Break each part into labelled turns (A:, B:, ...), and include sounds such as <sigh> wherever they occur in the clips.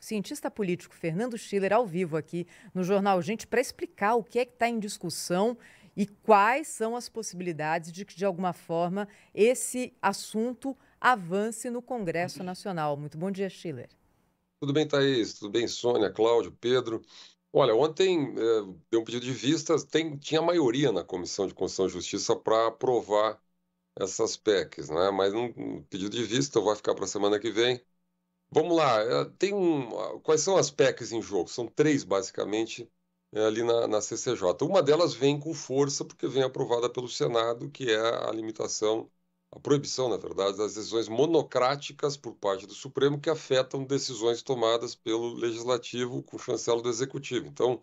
A: cientista político Fernando Schiller ao vivo aqui no Jornal Gente para explicar o que é que está em discussão e quais são as possibilidades de que, de alguma forma, esse assunto avance no Congresso Nacional. Muito bom dia, Schiller. Tudo bem, Thaís? Tudo bem, Sônia, Cláudio, Pedro? Olha, ontem é, deu um pedido de vistas, tem, tinha maioria na Comissão de Constituição e Justiça para aprovar essas PECs, né? mas um pedido de vista vai ficar para a semana que vem. Vamos lá, eh, tem um, quais são as PECs em jogo? São três, basicamente, eh, ali na, na, CCJ. Uma delas vem com força, porque vem aprovada pelo Senado, que é a limitação, a proibição, na verdade, das decisões monocráticas por parte do Supremo que afetam decisões tomadas pelo Legislativo com chancela do Executivo. Então,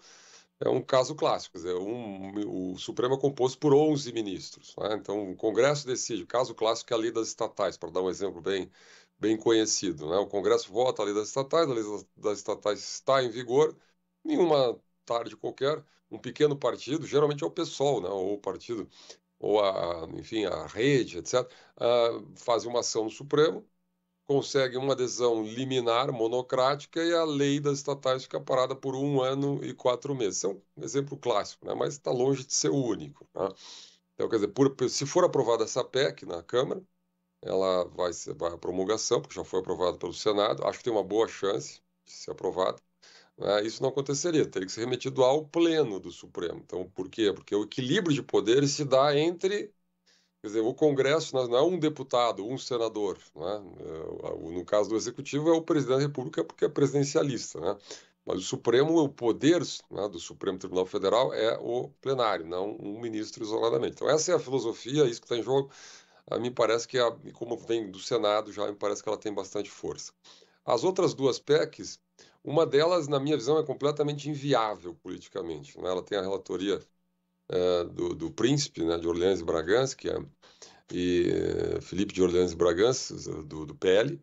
A: é um caso clássico. É um, o Supremo é composto por 11 ministros. Né? Então, o Congresso decide. O caso clássico é a lei das estatais, para dar um exemplo bem bem conhecido. Né? O Congresso vota a lei das estatais, a lei das estatais está em vigor. Nenhuma tarde qualquer, um pequeno partido, geralmente é o PSOL, né? ou o partido, ou a, enfim, a rede, etc., uh, ah, faz uma ação no Supremo, consegue uma adesão liminar, monocrática, e a lei das estatais fica parada por um ano e quatro meses. Isso é um exemplo clássico, né? mas está longe de ser o único. Né? Então, quer dizer, por, se for aprovada essa PEC na Câmara, ela vai ser vai promulgação, porque já foi aprovado pelo Senado. Acho que tem uma boa chance de ser aprovado. Né? Isso não aconteceria, teria que ser remetido ao pleno do Supremo. Então, por quê? Porque o equilíbrio de poderes se dá entre Quer dizer, o Congresso não é um deputado, um senador. Né? É, no caso do Executivo, é o presidente da República, porque é presidencialista. Né? Mas o Supremo, o poder né, do Supremo Tribunal Federal é o plenário, não um ministro isoladamente. Então, essa é a filosofia, é isso que está em jogo me parece que, a, é, como vem do Senado, já me parece que ela tem bastante força. As outras duas PECs, uma delas, na minha visão, é completamente inviável politicamente. Né? Ela tem a relatoria é, do, do, príncipe né, de Orleans e Bragança, que é e, eh, Felipe de Orleans e Bragança, do, do PL,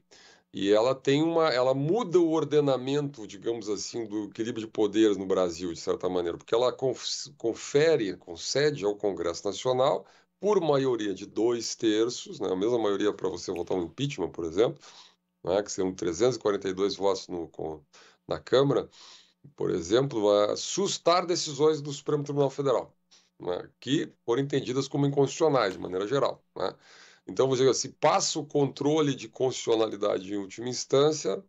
A: e ela tem uma ela muda o ordenamento digamos assim do equilíbrio de poderes no Brasil de certa maneira porque ela confere concede ao Congresso Nacional por maioria de dois terços, né, a mesma maioria para você votar um impeachment, por exemplo, né, que seriam 342 votos no, com, na Câmara, por exemplo, a sustar decisões do Supremo Tribunal Federal, né, que foram entendidas como inconstitucionais, de maneira geral. Né? Então, você se assim, passa o controle de constitucionalidade em última instância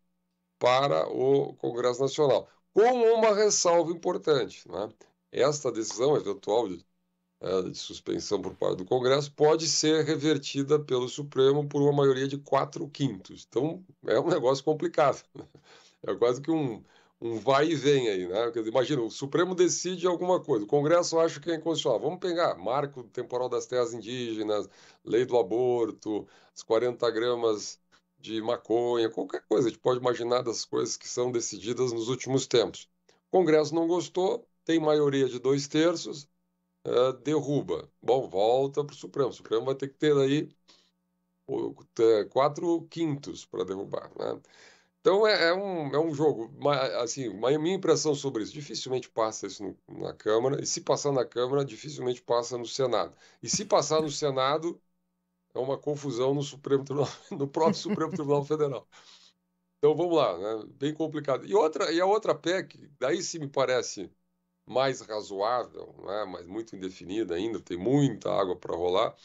A: para o Congresso Nacional, com uma ressalva importante. Né? Esta decisão eventual de eh, de suspensão por parte do Congresso pode ser revertida pelo Supremo por uma maioria de quatro quintos. Então é um negócio complicado. <laughs> É quase que um, um vai e vem aí, né? Imagina, o Supremo decide alguma coisa, o Congresso acha que é inconstitucional. Vamos pegar marco temporal das terras indígenas, lei do aborto, as 40 gramas de maconha, qualquer coisa. A gente pode imaginar das coisas que são decididas nos últimos tempos. O Congresso não gostou, tem maioria de dois terços, é, derruba. Bom, volta para o Supremo. O Supremo vai ter que ter aí é, quatro quintos para derrubar. Né? Então é, é, um, é um jogo, assim, minha impressão sobre isso, dificilmente passa isso no, na Câmara, e se passar na Câmara, dificilmente passa no Senado. E se passar no Senado, é uma confusão no Supremo Tribunal, <laughs> no próprio Supremo Tribunal Federal. Então vamos lá, né? bem complicado. E, outra, e a outra PEC, daí se me parece mais razoável, né, mas muito indefinida ainda, tem muita água para rolar,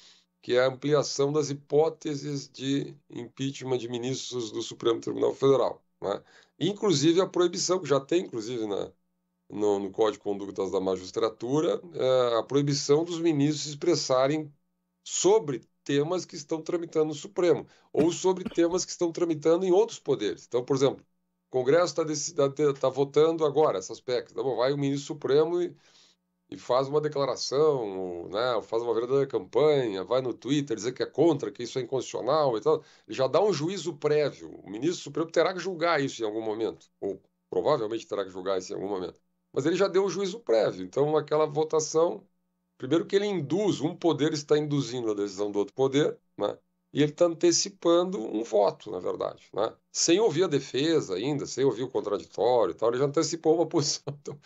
A: que é a ampliação das hipóteses de impeachment de ministros do Supremo Tribunal Federal. Né? Inclusive a proibição, que já tem, inclusive, na, no, no Código de Condutas da Magistratura, é, a proibição dos ministros expressarem sobre temas que estão tramitando no Supremo, ou sobre temas que estão tramitando em outros poderes. Então, por exemplo, Congresso está tá, tá votando agora essas PECs. Tá bom, vai o ministro Supremo e, e faz uma declaração, ou, né, faz uma verdadeira campanha, vai no Twitter dizer que é contra, que isso é inconstitucional e tal. Ele já dá um juízo prévio. O ministro Supremo terá que julgar isso em algum momento, ou provavelmente terá que julgar isso em algum momento. Mas ele já deu um juízo prévio. Então, aquela votação, primeiro que ele induz, um poder está induzindo a decisão do outro poder, né? e ele está antecipando um voto, na verdade, né? sem ouvir a defesa ainda, sem ouvir o contraditório e tal, ele já antecipou uma <laughs> posição. Então,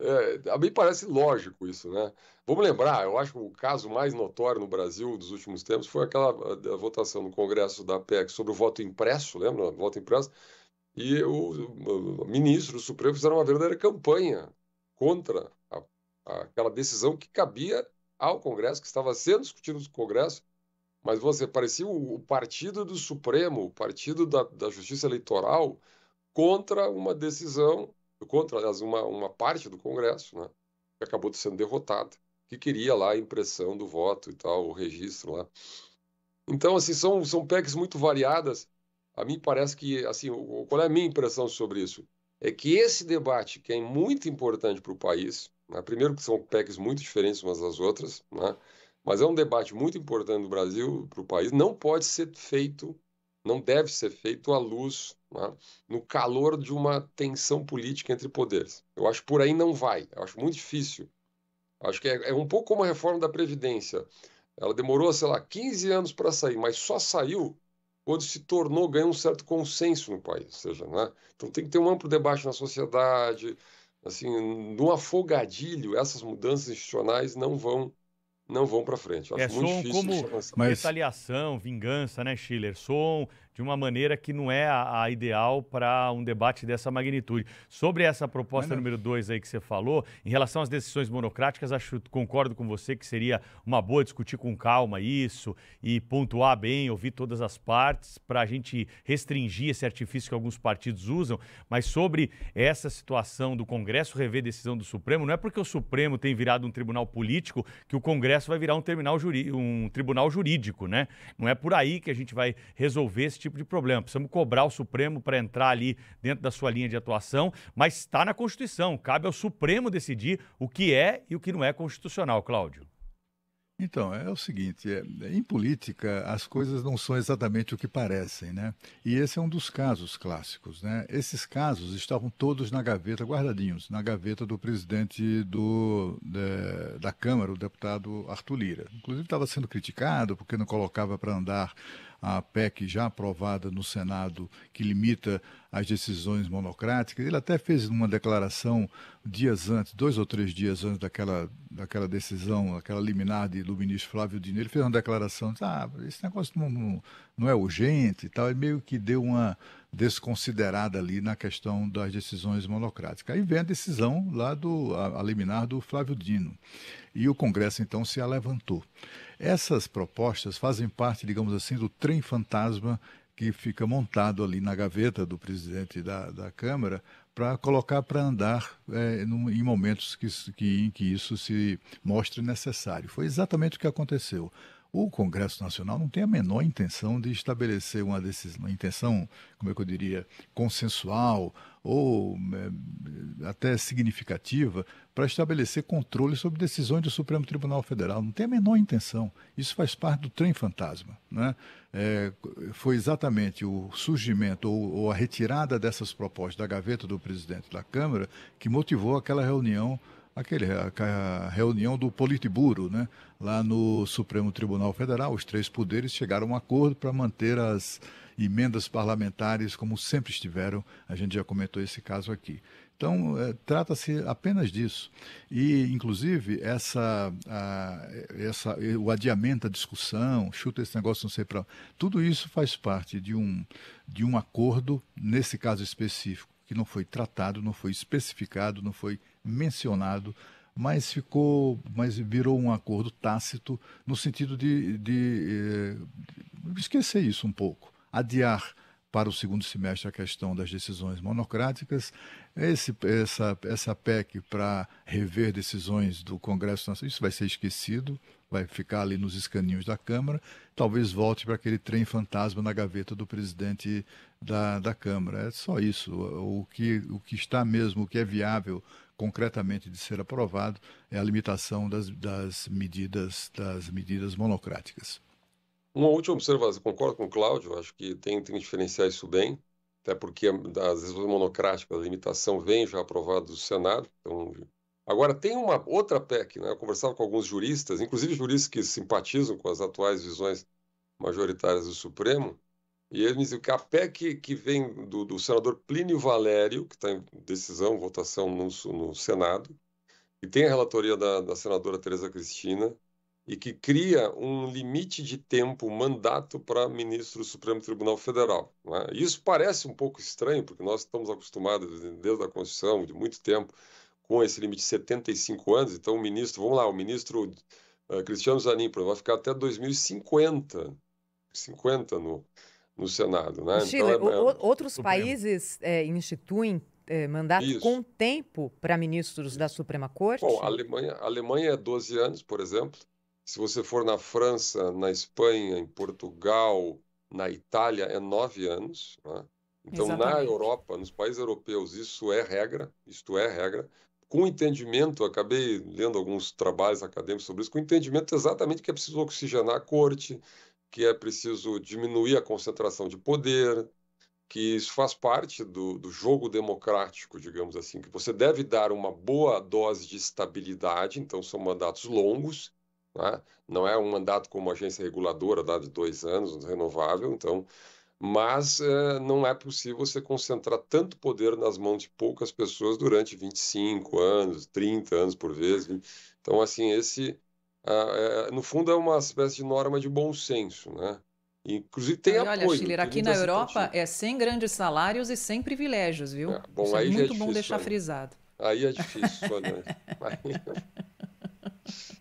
A: é, a mim parece lógico isso, né? Vamos lembrar, eu acho que o caso mais notório no Brasil dos últimos tempos foi aquela a, a votação no Congresso da PEC sobre o voto impresso, lembra? O voto impresso. E o, o ministro do Supremo fizeram uma verdadeira campanha contra a, a, aquela decisão que cabia ao Congresso, que estava sendo discutida no Congresso, mas você parecia o, partido do Supremo, o partido da, da Justiça Eleitoral, contra uma decisão, contra, aliás, uma, uma parte do Congresso, né? que acabou sendo derrotada, que queria lá a impressão do voto e tal, o registro lá. Então, assim, são, são PECs muito variadas. A mim parece que, assim, qual é a minha impressão sobre isso? É que esse debate, que é muito importante para o país, né? primeiro que são PECs muito diferentes umas das outras, né? Mas é um debate muito importante no Brasil, para o país. Não pode ser feito, não deve ser feito à luz, né? no calor de uma tensão política entre poderes. Eu acho que por aí não vai. Eu acho muito difícil. Eu acho que é, é um pouco como a reforma da Previdência. Ela demorou, sei lá, 15 anos para sair, mas só saiu quando se tornou, ganhou um certo consenso no país. seja, né? Então tem que ter um amplo debate na sociedade, assim, no afogadilho, essas mudanças institucionais não vão não vão para frente. Eu acho é muito som difícil
B: como retaliação, vingança, né, Schiller? Som de uma maneira que não é a, a ideal para um debate dessa magnitude. Sobre essa proposta é número 2 aí que você falou, em relação às decisões monocráticas, acho, concordo com você que seria uma boa discutir com calma isso e pontuar bem, ouvir todas as partes para a gente restringir esse artifício que alguns partidos usam, mas sobre essa situação do Congresso rever decisão do Supremo, não é porque o Supremo tem virado um tribunal político que o Congresso vai virar um, terminal juri, um tribunal jurídico, né? Não é por aí que a gente vai resolver esse tipo tipo de problema. Precisamos cobrar o Supremo para entrar ali dentro da sua linha de atuação, mas está na Constituição. Cabe ao Supremo decidir o que é e o que não é constitucional, Cláudio.
C: Então, é o seguinte, é, em política as coisas não são exatamente o que parecem, né? E esse é um dos casos clássicos, né? Esses casos estavam todos na gaveta, guardadinhos, na gaveta do presidente do, da, da Câmara, o deputado Arthur Lira. Inclusive estava sendo criticado porque não colocava para andar a PEC já aprovada no Senado, que limita as decisões monocráticas. Ele até fez uma declaração dias antes, dois ou três dias antes daquela, daquela decisão, aquela liminar de, do ministro Flávio Dino. Ele fez uma declaração, disse, ah, esse negócio não, não é urgente e tal. E meio que deu uma desconsiderada ali na questão das decisões monocráticas. Aí vem a decisão lá do a, a liminar do Flávio Dino. E o Congresso então se alevantou. Essas propostas fazem parte, digamos assim, do trem fantasma que fica montado ali na gaveta do presidente da, da Câmara para colocar para andar é, num, em momentos que, que, em que isso se mostre necessário. Foi exatamente o que aconteceu. O Congresso Nacional não tem a menor intenção de estabelecer uma, desses, uma intenção, como é que eu diria, consensual ou é, até significativa para estabelecer controle sobre decisões do Supremo Tribunal Federal. Não tem a menor intenção. Isso faz parte do trem fantasma. Né? É, foi exatamente o surgimento ou, ou a retirada dessas propostas da gaveta do presidente da Câmara que motivou aquela reunião aquele, a, a reunião do Politburo, né? lá no Supremo Tribunal Federal. Os três poderes chegaram a um acordo para manter as emendas parlamentares como sempre estiveram. A gente já comentou esse caso aqui. Então, é, trata-se apenas disso. E, inclusive, essa, a, essa, o adiamento da discussão, chuta esse negócio, não sei para. Tudo isso faz parte de um, de um acordo, nesse caso específico que não foi tratado, não foi especificado, não foi mencionado, mas ficou, mas virou um acordo tácito no sentido de, de, eh, de esquecer isso um pouco, adiar para o segundo semestre a questão das decisões monocráticas, esse, essa, essa PEC para rever decisões do Congresso Nacional, isso vai ser esquecido, vai ficar ali nos escaninhos da Câmara, talvez volte para aquele trem fantasma na gaveta do presidente da, da Câmara. É só isso. O que, o que está mesmo, o que é viável concretamente de ser aprovado é a limitação das, das, medidas, das medidas monocráticas.
A: Uma última observação, concordo com o Cláudio, acho que tem, tem que diferenciar isso bem, até porque as resoluções monocráticas, a limitação vem já aprovada do Senado. Então... Agora, tem uma outra PEC, né? eu conversava com alguns juristas, inclusive juristas que simpatizam com as atuais visões majoritárias do Supremo, e eles me diziam que a PEC que vem do, do senador Plínio Valério, que está em decisão, votação no, no Senado, e tem a relatoria da, da senadora Tereza Cristina, e que cria um limite de tempo, um mandato para ministro do Supremo Tribunal Federal. É? Isso parece um pouco estranho, porque nós estamos acostumados, desde a Constituição, de muito tempo, com esse limite de 75 anos. Então, o ministro, vamos lá, o ministro uh, Cristiano Zanin vai ficar até 2050, 50 no, no Senado. Né? Então Chile, então, é, é... outros países eh, instituem é, eh, mandato Isso. com tempo para ministros Isso. da Suprema Corte? Bom, a Alemanha, a Alemanha é 12 anos, por exemplo. Se você for na França, na Espanha, em Portugal, na Itália, é nove anos. Né? Então, Exatamente. na Europa, nos países europeus, isso é regra, isto é regra. Com entendimento, acabei lendo alguns trabalhos acadêmicos sobre isso, com entendimento exatamente que é preciso oxigenar a corte, que é preciso diminuir a concentração de poder, que isso faz parte do, do, jogo democrático, digamos assim, que você deve dar uma boa dose de estabilidade, então são mandatos longos, né? Não é um mandato como agência reguladora, dá de dois anos, renovável, então. Mas eh, não é possível você concentrar tanto poder nas mãos de poucas pessoas durante 25 anos, 30 anos por vez. Então, assim, esse, é, no fundo, é uma espécie de norma de bom senso, né? Inclusive tem e apoio. Olha, Schiller, aqui na Europa
B: é sem grandes salários e sem privilégios, viu? É, bom, é, é muito é difícil, bom deixar frisado.
A: Aí é difícil, olha. <laughs>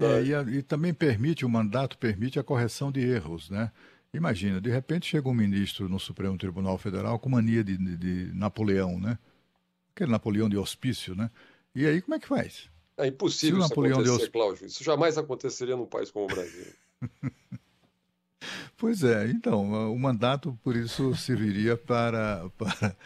C: É, e, a, e, também permite, o mandato permite a correção de erros, né? Imagina, de repente chega um ministro no Supremo Tribunal Federal com mania de, de, de Napoleão, né? Aquele Napoleão de hospício, né? E aí como é que faz? É impossível isso acontecer, de
A: Cláudio. Isso jamais aconteceria num país como o Brasil. <laughs>
C: pois é, então, o mandato por isso serviria para, <laughs> para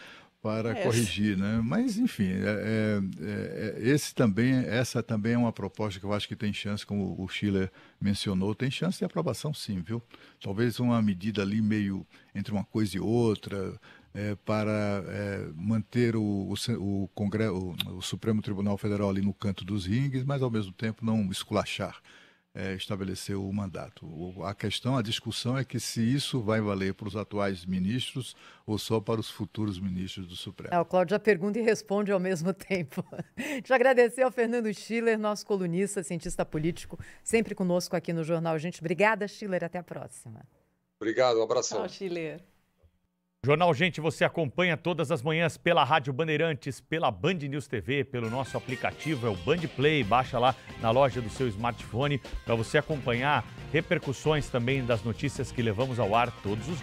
C: para é. corrigir, né? Mas enfim, é é, é, é, esse também, essa também é uma proposta que eu acho que tem chance, como o Schiller mencionou, tem chance de aprovação, sim, viu? Talvez uma medida ali meio entre uma coisa e outra é, para manter o, o, o, Congresso, o, o Supremo Tribunal Federal ali no canto dos ringues, mas ao mesmo tempo não esculachar é, estabeleceu o mandato. O, a questão, a discussão é que se isso vai valer para os atuais ministros ou só para os futuros ministros do Supremo.
A: É, o Cláudio já pergunta e responde ao mesmo <laughs> tempo. Já agradecer ao Fernando Schiller, nosso colunista, cientista político, sempre conosco aqui no Jornal Gente. Obrigada, Schiller. Até a próxima.
B: Obrigado, um abração. Tchau, Schiller. Jornal Gente, você acompanha todas as manhãs pela Rádio Bandeirantes, pela Band News TV, pelo nosso aplicativo, é o Band Play. Baixa lá na loja do seu smartphone para você acompanhar repercussões também das notícias que levamos ao ar todos os dias.